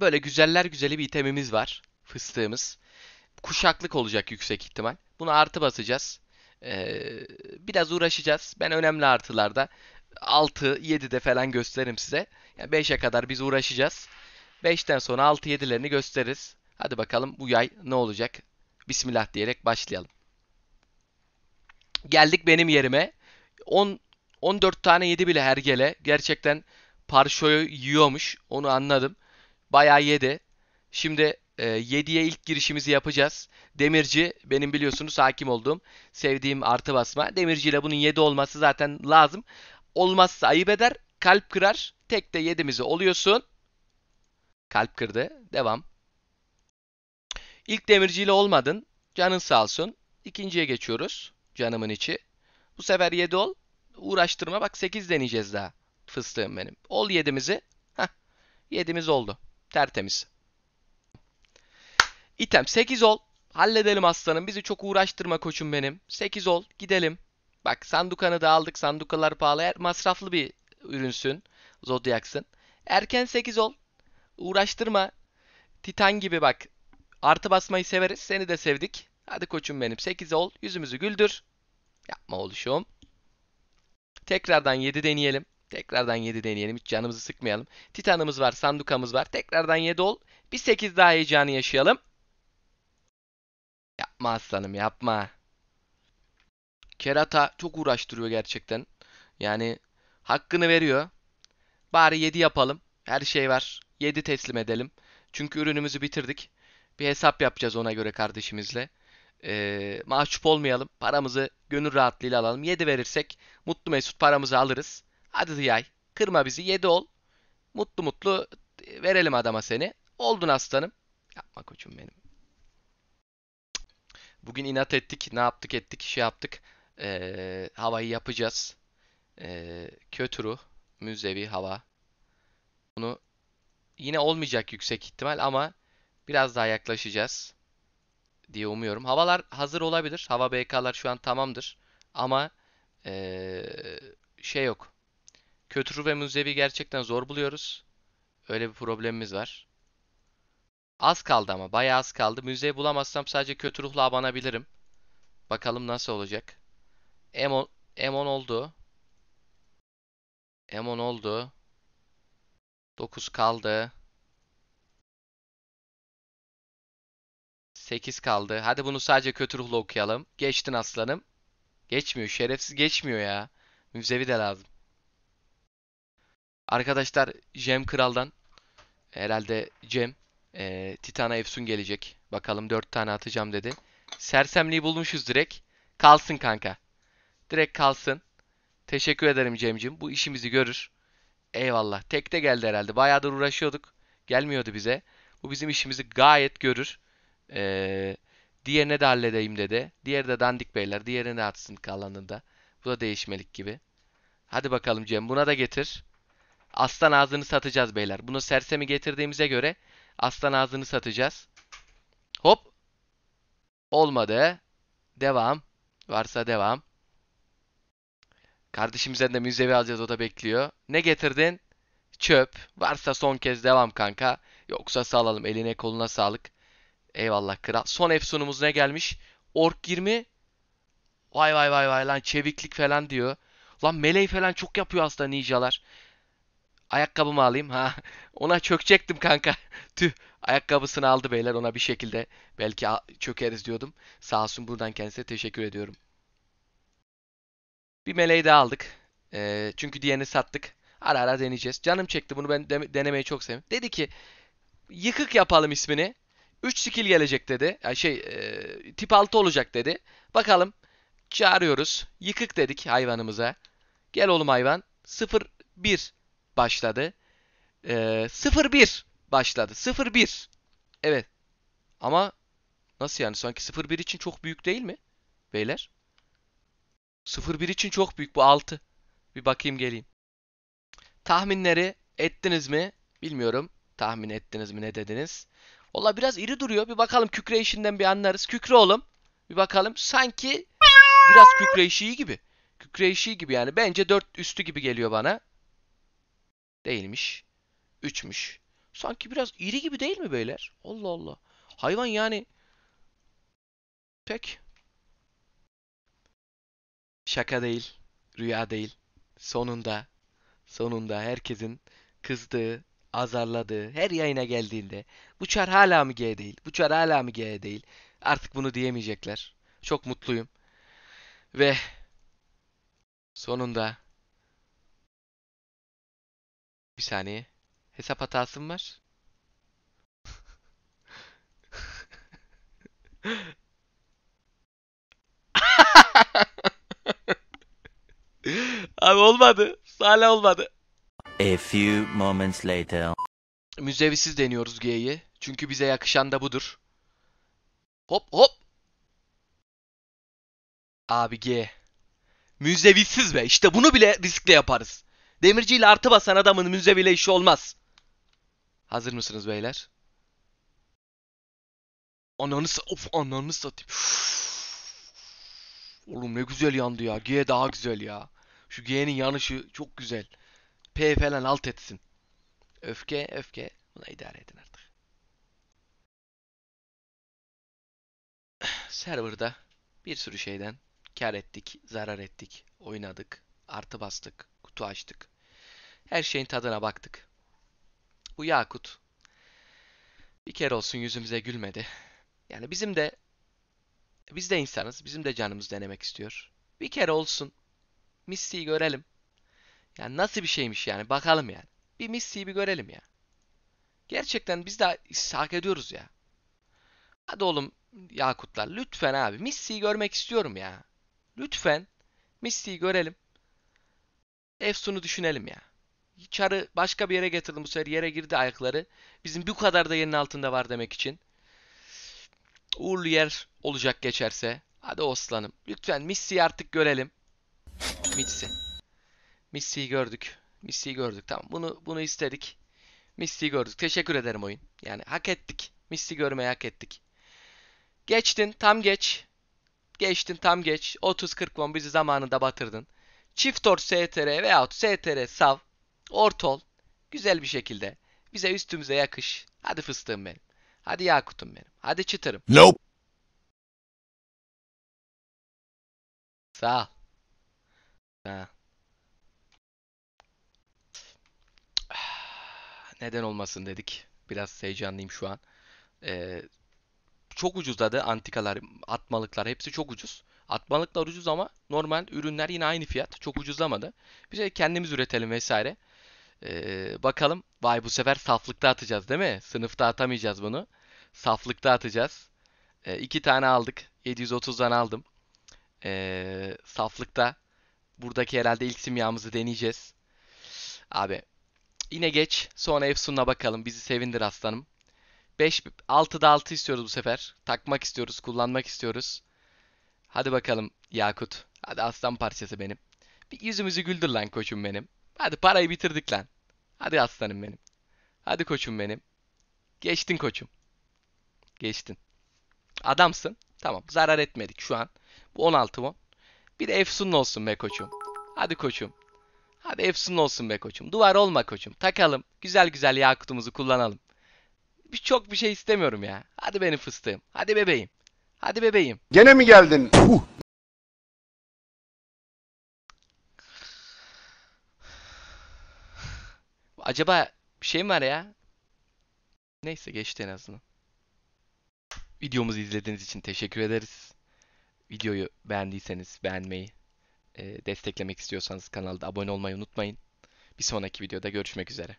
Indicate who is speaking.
Speaker 1: Böyle güzeller güzeli bir itemimiz var. Fıstığımız. Kuşaklık olacak yüksek ihtimal. Bunu artı basacağız. Ee, biraz uğraşacağız. Ben önemli artılarda 6, 7'de falan gösteririm size. Yani 5'e kadar biz uğraşacağız. 5'ten sonra 6, 7'lerini gösteririz. Hadi bakalım bu yay ne olacak? Bismillah diyerek başlayalım. Geldik benim yerime. 10 14 tane yedi bile hergele. Gerçekten parşoyu yiyormuş. Onu anladım bayağı yedi. Şimdi e, 7'ye ilk girişimizi yapacağız. Demirci benim biliyorsunuz hakim olduğum sevdiğim artı basma. Demirci ile bunun 7 olması zaten lazım. Olmazsa ayıp eder. Kalp kırar. Tek de 7'mizi oluyorsun. Kalp kırdı. Devam. İlk demirciyle olmadın. Canın sağ olsun. İkinciye geçiyoruz. Canımın içi. Bu sefer 7 ol. Uğraştırma. Bak 8 deneyeceğiz daha. Fıstığım benim. Ol 7'mizi. Heh. 7'miz oldu. Tertemiz. İtem 8 ol. Halledelim aslanım. Bizi çok uğraştırma koçum benim. 8 ol. Gidelim. Bak sandukanı da aldık. Sandukalar pahalı. Masraflı bir ürünsün. Zodiacs'ın. Erken 8 ol. Uğraştırma. Titan gibi bak. Artı basmayı severiz. Seni de sevdik. Hadi koçum benim. 8 ol. Yüzümüzü güldür. Yapma oluşum. Tekrardan 7 deneyelim. Tekrardan 7 deneyelim. Hiç canımızı sıkmayalım. Titanımız var. Sandukamız var. Tekrardan 7 ol. Bir 8 daha heyecanı yaşayalım. Yapma aslanım yapma. Kerata çok uğraştırıyor gerçekten. Yani hakkını veriyor. Bari 7 yapalım. Her şey var. 7 teslim edelim. Çünkü ürünümüzü bitirdik. Bir hesap yapacağız ona göre kardeşimizle. Ee, mahcup olmayalım. Paramızı gönül rahatlığıyla alalım. 7 verirsek mutlu mesut paramızı alırız. Hadi Diyay kırma bizi yedi ol. Mutlu mutlu verelim adama seni. Oldun aslanım. Yapma koçum benim. Bugün inat ettik. Ne yaptık ettik şey yaptık. Ee, havayı yapacağız. Ee, kötürü. Müzevi hava. Bunu yine olmayacak yüksek ihtimal ama biraz daha yaklaşacağız diye umuyorum. Havalar hazır olabilir. Hava BK'lar şu an tamamdır. Ama ee, şey yok. Kötürü ve Müzevi gerçekten zor buluyoruz. Öyle bir problemimiz var. Az kaldı ama bayağı az kaldı. Müzeyi bulamazsam sadece kötü ruhla abanabilirim. Bakalım nasıl olacak. M10, M10 oldu. M10 oldu. 9 kaldı. 8 kaldı. Hadi bunu sadece kötü ruhla okuyalım. Geçtin aslanım. Geçmiyor. Şerefsiz geçmiyor ya. Müzevi de lazım. Arkadaşlar Cem Kral'dan herhalde Cem e, Titan'a Efsun gelecek. Bakalım 4 tane atacağım dedi. Sersemliği bulmuşuz direkt. Kalsın kanka. Direkt kalsın. Teşekkür ederim Cem'cim. Bu işimizi görür. Eyvallah. Tek de geldi herhalde. Bayağıdır uğraşıyorduk. Gelmiyordu bize. Bu bizim işimizi gayet görür. Ee, diğerine de halledeyim dedi. Diğeri de dandik beyler. Diğerini de atsın kalanında. Bu da değişmelik gibi. Hadi bakalım Cem. Buna da getir. Aslan ağzını satacağız beyler. Bunu sersemi getirdiğimize göre aslan ağzını satacağız. Hop. Olmadı. Devam. Varsa devam. Kardeşimizden de müzevi alacağız o da bekliyor. Ne getirdin? Çöp. Varsa son kez devam kanka. Yoksa salalım. Eline koluna sağlık. Eyvallah kral. Son efsunumuz ne gelmiş? Ork 20. Vay vay vay vay lan çeviklik falan diyor. Lan meleği falan çok yapıyor aslında ninjalar. Ayakkabımı alayım ha. Ona çökecektim kanka. Tüh. Ayakkabısını aldı beyler ona bir şekilde. Belki çökeriz diyordum. Sağ olsun buradan kendisine teşekkür ediyorum. Bir meleği de aldık. E, çünkü diğerini sattık. Ara ara deneyeceğiz. Canım çekti bunu ben de, denemeyi çok sevdim. Dedi ki yıkık yapalım ismini. 3 skill gelecek dedi. Yani şey e, tip 6 olacak dedi. Bakalım çağırıyoruz. Yıkık dedik hayvanımıza. Gel oğlum hayvan. 0 1 başladı. E, ee, 0-1 başladı. 0-1. Evet. Ama nasıl yani? Sanki 0-1 için çok büyük değil mi? Beyler. 0-1 için çok büyük bu 6. Bir bakayım geleyim. Tahminleri ettiniz mi? Bilmiyorum. Tahmin ettiniz mi ne dediniz? Valla biraz iri duruyor. Bir bakalım kükre işinden bir anlarız. Kükre oğlum. Bir bakalım. Sanki biraz kükre işi gibi. Kükre işi gibi yani. Bence 4 üstü gibi geliyor bana. Değilmiş. Üçmüş. Sanki biraz iri gibi değil mi beyler? Allah Allah. Hayvan yani pek şaka değil, rüya değil. Sonunda, sonunda herkesin kızdığı, azarladığı, her yayına geldiğinde bu çar hala mı G değil, bu çar hala mı G değil. Artık bunu diyemeyecekler. Çok mutluyum. Ve sonunda bir saniye. Hesap hatası mı var? Abi olmadı. Salih olmadı. A few moments later. Müzevisiz deniyoruz G'yi. Çünkü bize yakışan da budur. Hop hop. Abi G. Müzevisiz be. İşte bunu bile riskle yaparız. Demirciyle artı basan adamın müze bile işi olmaz. Hazır mısınız beyler? Ananı of ananı satayım. Oğlum ne güzel yandı ya. G daha güzel ya. Şu G'nin yanışı çok güzel. P falan alt etsin. Öfke öfke. Buna idare edin artık. Serverda bir sürü şeyden kar ettik, zarar ettik, oynadık, artı bastık, kutu açtık. Her şeyin tadına baktık. Bu Yakut bir kere olsun yüzümüze gülmedi. Yani bizim de biz de insanız. Bizim de canımız denemek istiyor. Bir kere olsun Misty'yi görelim. Yani nasıl bir şeymiş yani bakalım yani. Bir Misty'yi bir görelim ya. Gerçekten biz de hak ediyoruz ya. Hadi oğlum Yakutlar lütfen abi Misty'yi görmek istiyorum ya. Lütfen Misty'yi görelim. Efsun'u düşünelim ya. Çarı başka bir yere getirdim bu sefer. Yere girdi ayakları. Bizim bu kadar da yerin altında var demek için. Uğurlu yer olacak geçerse. Hadi oslanım. Lütfen Missy'yi artık görelim. Missy. Missy'yi gördük. Missy'yi gördük. Tamam bunu bunu istedik. Missy'yi gördük. Teşekkür ederim oyun. Yani hak ettik. Missy'yi görmeyi hak ettik. Geçtin tam geç. Geçtin tam geç. 30-40 bizi zamanında batırdın. Çift or STR veyahut STR sav. Orta ol. Güzel bir şekilde. Bize üstümüze yakış. Hadi fıstığım benim. Hadi Yakut'um benim. Hadi çıtırım. Nope. Sağ ol. Ha. Neden olmasın dedik. Biraz heyecanlıyım şu an. Ee, çok ucuzladı antikalar, atmalıklar. Hepsi çok ucuz. Atmalıklar ucuz ama normal ürünler yine aynı fiyat. Çok ucuzlamadı. Bize kendimiz üretelim vesaire. Ee, bakalım. Vay bu sefer saflıkta atacağız değil mi? Sınıfta atamayacağız bunu. Saflıkta atacağız. Ee, iki tane aldık. 730'dan aldım. Ee, saflıkta. Buradaki herhalde ilk simyamızı deneyeceğiz. Abi yine geç. Sonra Efsun'la bakalım. Bizi sevindir aslanım. 5 6'da 6 istiyoruz bu sefer. Takmak istiyoruz, kullanmak istiyoruz. Hadi bakalım Yakut. Hadi aslan parçası benim. Bir yüzümüzü güldür lan koçum benim. Hadi parayı bitirdik lan. Hadi aslanım benim. Hadi koçum benim. Geçtin koçum. Geçtin. Adamsın. Tamam zarar etmedik şu an. Bu 16 won. Bir de efsun olsun be koçum. Hadi koçum. Hadi efsun olsun be koçum. Duvar olma koçum. Takalım. Güzel güzel yakutumuzu kullanalım. Bir, çok bir şey istemiyorum ya. Hadi benim fıstığım. Hadi bebeğim. Hadi bebeğim. Gene mi geldin? Puh. Acaba bir şey mi var ya? Neyse geçti en azından. Videomuzu izlediğiniz için teşekkür ederiz. Videoyu beğendiyseniz beğenmeyi, e, desteklemek istiyorsanız kanalda abone olmayı unutmayın. Bir sonraki videoda görüşmek üzere.